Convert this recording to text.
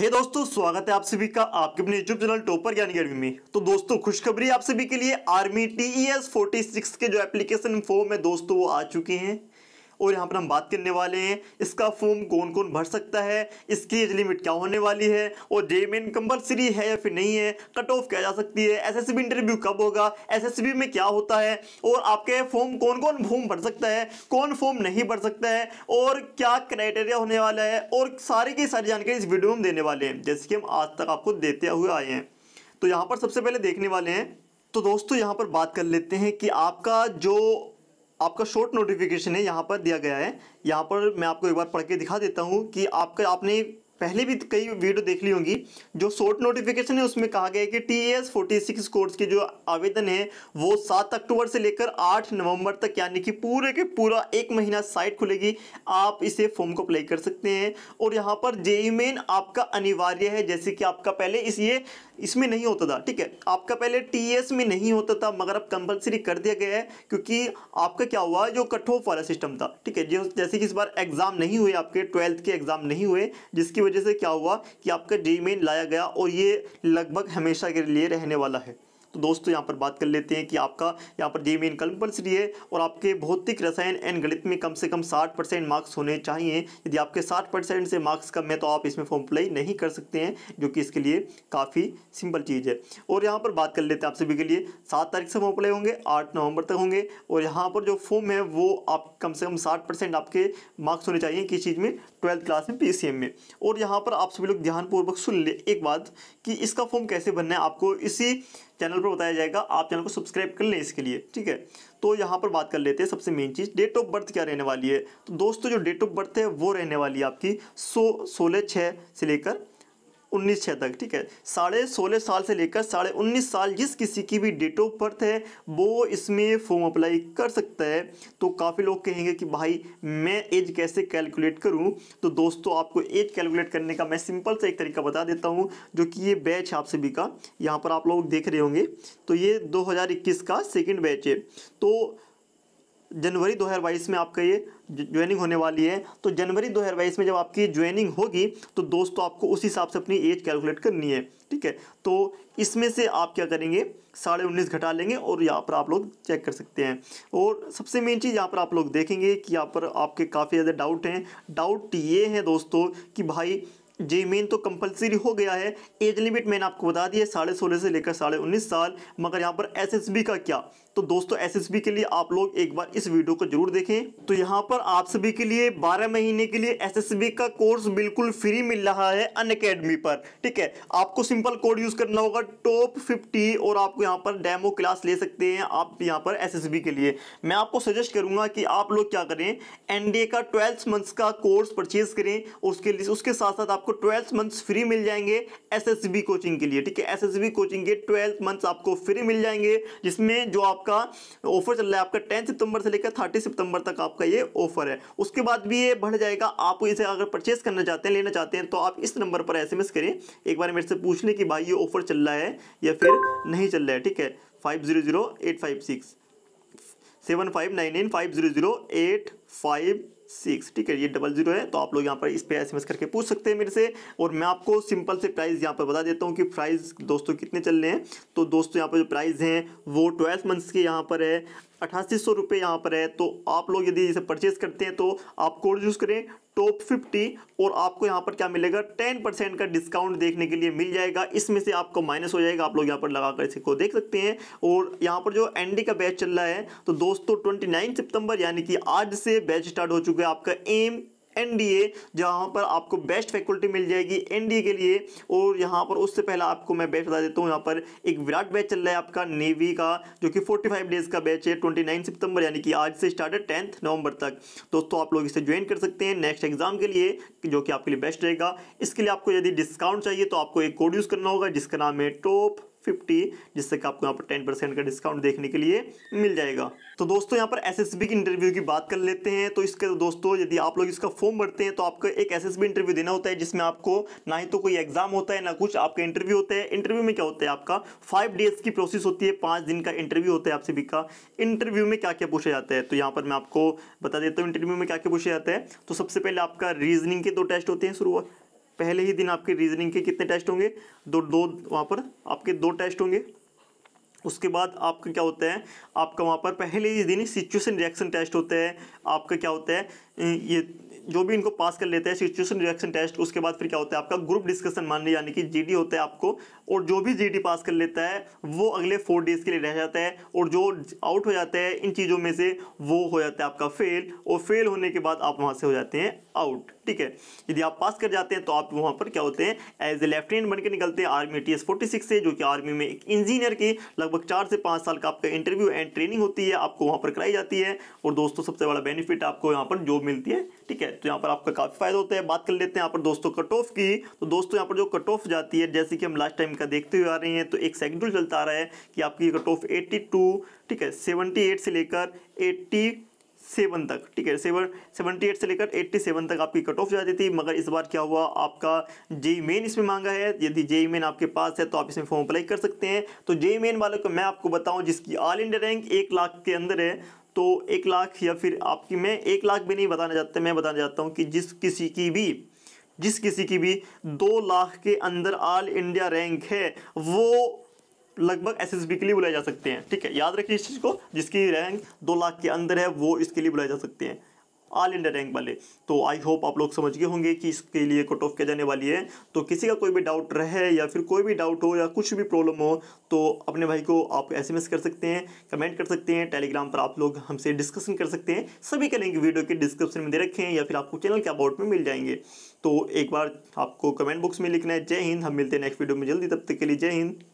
हे hey दोस्तों स्वागत है आप सभी का आपके अपने YouTube channel topper Gyan academy में तो दोस्तों खुशखबरी आप सभी के लिए army T E S forty six के जो एप्लीकेशन फॉर्म है दोस्तों वो आ चुके हैं और यहाँ पर हम बात करने वाले हैं इसका फॉर्म कौन कौन भर सकता है इसकी एज लिमिट क्या होने वाली है और जे मेन कंपलसरी है या फिर नहीं है कट ऑफ क्या जा सकती है एस इंटरव्यू कब होगा एस में क्या होता है और आपके फॉर्म कौन कौन फॉर्म भर सकता है कौन फॉर्म नहीं भर सकता है और क्या क्राइटेरिया होने वाला है और सारी की सारी जानकारी इस वीडियो में देने वाले हैं जैसे कि हम आज तक आपको देते हुए आए हैं तो यहाँ पर सबसे पहले देखने वाले हैं तो दोस्तों यहाँ पर बात कर लेते हैं कि आपका जो आपका शॉर्ट नोटिफिकेशन है यहाँ पर दिया गया है यहाँ पर मैं आपको एक बार पढ़ के दिखा देता हूँ कि आपका आपने पहले भी कई वीडियो देख ली होंगी जो शॉर्ट नोटिफिकेशन है उसमें कहा गया है कि T S forty six course के जो आवेदन है वो सात अक्टूबर से लेकर आठ नवंबर तक यानी कि पूरे के पूरा एक महीना साइट खुलेगी आप इसे फॉर्म को अप्लाई कर सकते हैं और यहाँ पर जेई मेन e आपका अनिवार्य है जैसे कि आपका पहले इस ये इसमें नहीं होता था ठीक है आपका पहले टी में नहीं होता था मगर अब कंपलसरी कर दिया गया है क्योंकि आपका क्या हुआ जो कट ऑफ वाला सिस्टम था ठीक है जो जैसे कि इस बार एग्ज़ाम नहीं हुए आपके ट्वेल्थ के एग्ज़ाम नहीं हुए जिसकी वजह से क्या हुआ कि आपका जे मेन लाया गया और ये लगभग हमेशा के लिए रहने वाला है तो दोस्तों यहाँ पर बात कर लेते हैं कि आपका यहाँ पर जे मेन कंपल्सरी है और आपके भौतिक रसायन एंड गणित में कम से कम साठ परसेंट मार्क्स होने चाहिए यदि आपके साठ परसेंट से मार्क्स कम है तो आप इसमें फॉर्म अप्लाई नहीं कर सकते हैं जो कि इसके लिए काफ़ी सिंपल चीज़ है और यहाँ पर बात कर लेते हैं आप सभी के लिए सात तारीख से फॉर्म अप्लाई होंगे आठ नवंबर तक होंगे और यहाँ पर जो फॉर्म है वो आप कम से कम साठ परसेंट आपके मार्क्स होने चाहिए किस चीज़ में ट्वेल्थ क्लास में पी में और यहाँ पर आप सभी लोग ध्यानपूर्वक सुन ले एक बात कि इसका फॉर्म कैसे भरना है आपको इसी चैनल पर बताया जाएगा आप चैनल को सब्सक्राइब कर लें इसके लिए ठीक है तो यहाँ पर बात कर लेते हैं सबसे मेन चीज़ डेट ऑफ बर्थ क्या रहने वाली है तो दोस्तों जो डेट ऑफ बर्थ है वो रहने वाली है आपकी सो सोलह छः से लेकर उन्नीस छः तक ठीक है साढ़े सोलह साल से लेकर साढ़े उन्नीस साल जिस किसी की भी डेट ऑफ बर्थ है वो इसमें फॉर्म अप्लाई कर सकता है तो काफ़ी लोग कहेंगे कि भाई मैं एज कैसे कैलकुलेट करूं तो दोस्तों आपको एज कैलकुलेट करने का मैं सिंपल सा एक तरीका बता देता हूं जो कि ये बैच है आप सभी का यहाँ पर आप लोग देख रहे होंगे तो ये दो का सेकेंड बैच है तो जनवरी 2022 में आपका ये ज्वाइनिंग होने वाली है तो जनवरी 2022 में जब आपकी ज्वाइनिंग होगी तो दोस्तों आपको उस हिसाब से अपनी एज कैलकुलेट करनी है ठीक है तो इसमें से आप क्या करेंगे साढ़े उन्नीस घटा लेंगे और यहाँ पर आप लोग चेक कर सकते हैं और सबसे मेन चीज़ यहाँ पर आप लोग देखेंगे कि यहाँ पर आपके काफ़ी ज़्यादा डाउट हैं डाउट ये हैं दोस्तों कि भाई जी मेन तो कंपलसरी हो गया है एज लिमिट मैंने आपको बता दी है साढ़े सोलह से लेकर साढ़े उन्नीस साल मगर यहाँ पर एसएसबी का क्या तो दोस्तों एसएसबी के लिए आप लोग एक बार इस वीडियो को जरूर देखें तो यहाँ पर आप सभी के लिए 12 महीने के लिए एसएसबी का कोर्स बिल्कुल फ्री मिल रहा है अन अकेडमी पर ठीक है आपको सिंपल कोड यूज करना होगा टॉप फिफ्टी और आपको यहाँ पर डेमो क्लास ले सकते हैं आप यहाँ पर एस के लिए मैं आपको सजेस्ट करूंगा कि आप लोग क्या करें एनडीए का ट्वेल्थ मंथ्स का कोर्स परचेज करें उसके लिए उसके साथ साथ आपको आपको ट्वेल्थ मंथ्स फ्री मिल जाएंगे एसएसबी कोचिंग के लिए ठीक है एसएसबी कोचिंग के ट्वेल्थ मंथ्स आपको फ्री मिल जाएंगे जिसमें जो आपका ऑफर चल रहा है आपका टेंथ सितंबर से लेकर थर्टी सितंबर तक आपका ये ऑफर है उसके बाद भी ये बढ़ जाएगा आप इसे अगर परचेस करना चाहते हैं लेना चाहते हैं तो आप इस नंबर पर एस करें एक बार मेरे से पूछ लें कि भाई ये ऑफर चल रहा है या फिर नहीं चल रहा है ठीक है five seven five nine nine five zero zero eight five six ठीक है ये डबल जीरो है तो आप लोग यहाँ पर इस पर एस करके पूछ सकते हैं मेरे से और मैं आपको सिंपल से प्राइस यहाँ पर बता देता हूँ कि प्राइस दोस्तों कितने चल रहे हैं तो दोस्तों यहाँ पर जो प्राइस हैं वो ट्वेल्थ मंथ्स के यहाँ पर है अठासी सौ रुपये यहाँ पर है तो आप लोग यदि इसे परचेज करते हैं तो आप कोड यूज़ करें टॉप फिफ्टी और आपको यहाँ पर क्या मिलेगा टेन परसेंट का डिस्काउंट देखने के लिए मिल जाएगा इसमें से आपको माइनस हो जाएगा आप लोग यहाँ पर लगाकर को देख सकते हैं और यहाँ पर जो एनडी का बैच चल रहा है तो दोस्तों ट्वेंटी नाइन सितंबर यानी कि आज से बैच स्टार्ट हो चुका है आपका एम एनडीए जहाँ पर आपको बेस्ट फैकल्टी मिल जाएगी एनडीए के लिए और यहाँ पर उससे पहले आपको मैं बैच बता देता हूँ यहाँ पर एक विराट बैच चल रहा है आपका नेवी का जो कि 45 डेज का बैच है 29 सितंबर यानी कि आज से स्टार्ट है टेंथ नवंबर तक दोस्तों आप लोग इसे ज्वाइन कर सकते हैं नेक्स्ट एग्जाम के लिए जो कि आपके लिए बेस्ट रहेगा इसके लिए आपको यदि डिस्काउंट चाहिए तो आपको एक कोड यूज़ करना होगा जिसका नाम है टॉप फिफ्टी जिससे कि आपको यहाँ पर टेन परसेंट का डिस्काउंट देखने के लिए मिल जाएगा तो दोस्तों यहाँ पर एस की इंटरव्यू की बात कर लेते हैं तो इसके दोस्तों यदि आप लोग इसका फॉर्म भरते हैं तो आपको एक एस इंटरव्यू देना होता है जिसमें आपको ना ही तो कोई एग्जाम होता है ना कुछ आपका इंटरव्यू होता है इंटरव्यू में क्या होता है आपका फाइव डेज की प्रोसेस होती है पाँच दिन का इंटरव्यू होता है आप सभी का इंटरव्यू में क्या क्या पूछा जाता है तो यहाँ पर मैं आपको बता देता हूँ इंटरव्यू में क्या क्या पूछा जाता है तो सबसे पहले आपका रीजनिंग के दो टेस्ट होते हैं शुरुआत पहले ही दिन आपके रीजनिंग के कितने टेस्ट होंगे दो दो वहाँ पर आपके दो टेस्ट होंगे उसके बाद आपका क्या होता है आपका वहाँ पर पहले ही दिन सिचुएशन रिएक्शन टेस्ट होता है आपका क्या होता है ये जो भी इनको पास कर लेते हैं सिचुएशन रिएक्शन टेस्ट उसके बाद फिर क्या होता है आपका ग्रुप डिस्कशन मान लिया यानी कि जीडी होता है आपको और जो भी जीडी पास कर लेता है वो अगले फोर डेज के लिए रह जाता है और जो आउट हो जाता है इन चीज़ों में से वो हो जाता है आपका फेल और फेल होने के बाद आप वहाँ से हो जाते हैं आउट ठीक है यदि आप पास कर जाते हैं तो आप वहाँ पर क्या होते हैं एज ए लेफ्टिनेंट बनकर निकलते हैं army T S forty six से जो कि आर्मी में एक इंजीनियर की लगभग चार से पाँच साल का आपका इंटरव्यू एंड ट्रेनिंग होती है आपको वहाँ पर कराई जाती है और दोस्तों सबसे बड़ा बेनिफिट आपको यहाँ पर जॉब मिलती है ठीक है तो यहाँ पर आपका काफ़ी फायदा होता है बात कर लेते हैं यहाँ पर दोस्तों कट ऑफ की तो दोस्तों यहाँ पर जो कट ऑफ जाती है जैसे कि हम लास्ट टाइम का देखते हुए आ रहे हैं तो एक शेड्यूल चलता आ रहा है कि आपकी कट ऑफ एट्टी ठीक है सेवनटी से लेकर एट्टी सेवन तक ठीक है सेवन सेवनटी एट से लेकर एट्टी सेवन तक आपकी कट ऑफ जाती थी मगर इस बार क्या हुआ आपका जेई मेन इसमें मांगा है यदि जेई मेन आपके पास है तो आप इसमें फॉर्म अप्लाई कर सकते हैं तो जेई मेन वाले को मैं आपको बताऊं जिसकी ऑल इंडिया रैंक एक लाख के अंदर है तो एक लाख या फिर आपकी मैं एक लाख भी नहीं बताना चाहता मैं बताना चाहता हूँ कि जिस किसी की भी जिस किसी की भी दो लाख के अंदर ऑल इंडिया रैंक है वो लगभग एस एस बी के लिए बुलाए जा सकते हैं ठीक है याद रखिए इस चीज़ को जिसकी रैंक दो लाख के अंदर है वो इसके लिए बुलाए जा सकते हैं ऑल इंडिया रैंक वाले तो आई होप आप लोग समझ गए होंगे कि इसके लिए कट ऑफ क्या जाने वाली है तो किसी का कोई भी डाउट रहे या फिर कोई भी डाउट हो या कुछ भी प्रॉब्लम हो तो अपने भाई को आप एस कर सकते हैं कमेंट कर सकते हैं टेलीग्राम पर आप लोग हमसे डिस्कशन कर सकते हैं सभी का लिंक वीडियो के डिस्क्रिप्शन में दे रखे हैं या फिर आपको चैनल के अबाउट में मिल जाएंगे तो एक बार आपको कमेंट बॉक्स में लिखना है जय हिंद हम मिलते हैं नेक्स्ट वीडियो में जल्दी तब तक के लिए जय हिंद